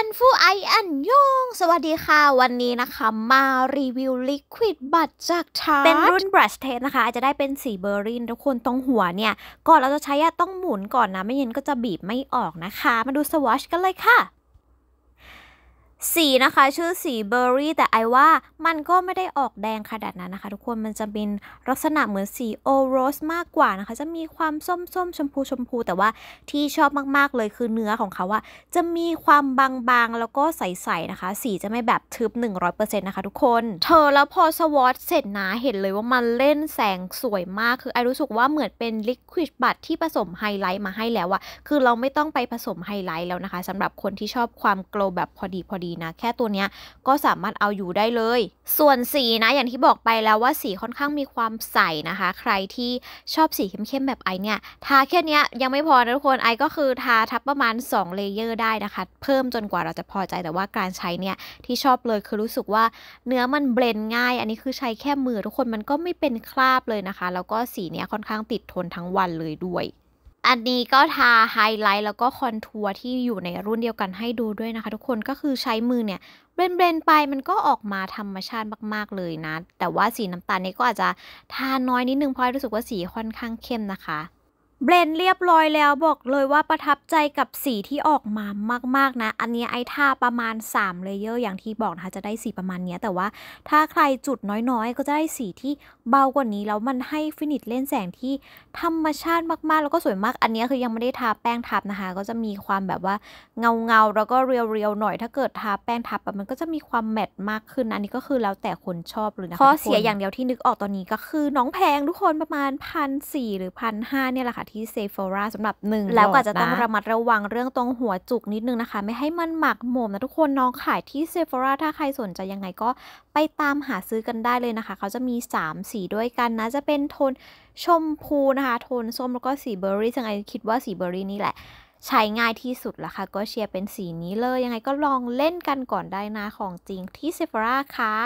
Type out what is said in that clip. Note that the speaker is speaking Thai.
อันฟูไออันยองสวัสดีค่ะวันนี้นะคะมารีวิวลิควิดบัตจากชาร์ตเป็นรุ่นบรัชเทสนะคะจะได้เป็นสีเบอร์รีนทุกคนต้องหัวเนี่ย ก่อนเราจะใช้ต้องหมุนก่อนนะ ไม่งั้นก็จะบีบไม่ออกนะคะ มาดูสวอชกันเลยค่ะสีนะคะชื่อสีเบอร์รี่แต่ไอว่ามันก็ไม่ได้ออกแดงขนาดนั้นนะคะ ทุกคนมันจะเป็นลักษณะเหมือนสีโอโรสมากกว่านะคะ จะมีความส้มส้มชมพูชมพูแต่ว่าที่ชอบมากๆเลยคือเนื้อของเขาว่าจะมีความบางๆแล้วก็ใสๆนะคะ สีจะไม่แบบทึบ 100%นะคะทุกคน เธอแล้วพอสวอตเสร็จนะเห็นเลยว่ามันเล่นแสงสวยมากคือไอรู้สึกว่าเหมือนเป็นลิควิดบัตที่ผสมไฮไลท์มาให้แล้วอะคือเราไม่ต้องไปผสมไฮไลท์แล้วนะคะสำหรับคนที่ชอบความโกลแบบพอดีพอดีีนะแค่ตัวเนี้ยก็สามารถเอาอยู่ได้เลย ส่วนสีนะอย่างที่บอกไปแล้วว่าสีค่อนข้างมีความใสนะคะ ใครที่ชอบสีเข้มๆแบบไอเนี่ย ทาแค่นี้ยังไม่พอนะทุกคนไอก็คือทาทับประมาณ2เลเยอร์ได้นะคะ เพิ่มจนกว่าเราจะพอใจแต่ว่าการใช้เนี่ยที่ชอบเลยคือรู้สึกว่าเนื้อมันเบลนง่าย อันนี้คือใช้แค่มือทุกคนมันก็ไม่เป็นคราบเลยนะคะ แล้วก็สีเนี้ยค่อนข้างติดทนทั้งวันเลยด้วยอันนี้ก็ทาไฮไลท์ แล้วก็คอนทัวร์ที่อยู่ในรุ่นเดียวกันให้ดูด้วยนะคะทุกคนก็คือใช้มือเนี่ยเบลนเไปมันก็ออกมาธรรมชาติมากๆเลยนะ แต่ว่าสีน้ำตาลนี้ก็อาจจะทาน้อยนิดนึงเพราะรู้สึกว่าสีค่อนข้างเข้มนะคะเบลนเรียบร้อยแล้วบอกเลยว่าประทับใจกับสีที่ออกมามากๆนะ อันนี้ไอทาประมาณ3เลเยอร์อย่างที่บอกนะคะจะได้สีประมาณนี้แต่ว่าถ้าใครจุดน้อยๆ ก็จะได้สีที่เบากว่านี้แล้วมันให้ฟินิชเล่นแสงที่ธรรมชาติมากๆ แล้วก็สวยมากอันนี้คือยังไม่ได้ทาแป้งทับนะคะ ก็จะมีความแบบว่าเงาเงาแล้วก็เรียวๆหน่อย ถ้าเกิดทาแป้งทับมันก็จะมีความแมทมากขึ้นอันนี้ก็คือแล้วแต่คนชอบเลยนะคะข้อเสียอย่างเดียวที่นึกออกตอนนี้ก็คือน้องแพงทุกคนประมาณพันสี่หรือพันห้าเนี่ยแหละค่ะที่เซฟราสำหรับหนึ่งแล้วก็จะต้องระมัดระวังเรื่องตรงหัวจุกนิดนึงนะคะ ไม่ให้มันหมักหมมนะทุกคนน้องขายที่เซฟอร่าถ้าใครสนใจยังไงก็ไปตามหาซื้อกันได้เลยนะคะ เขาจะมี 3 สีด้วยกันนะ จะเป็นโทนชมพูนะคะ โทนส้มแล้วก็สีเบอร์รี่ยังไงคิดว่าสีเบอร์รี่นี่แหละ ใช้ง่ายที่สุดละค่ะก็เชียร์เป็นสีนี้เลยยังไงก็ลองเล่นกันก่อนได้นะของจริงที่เซฟอร่าค่ะ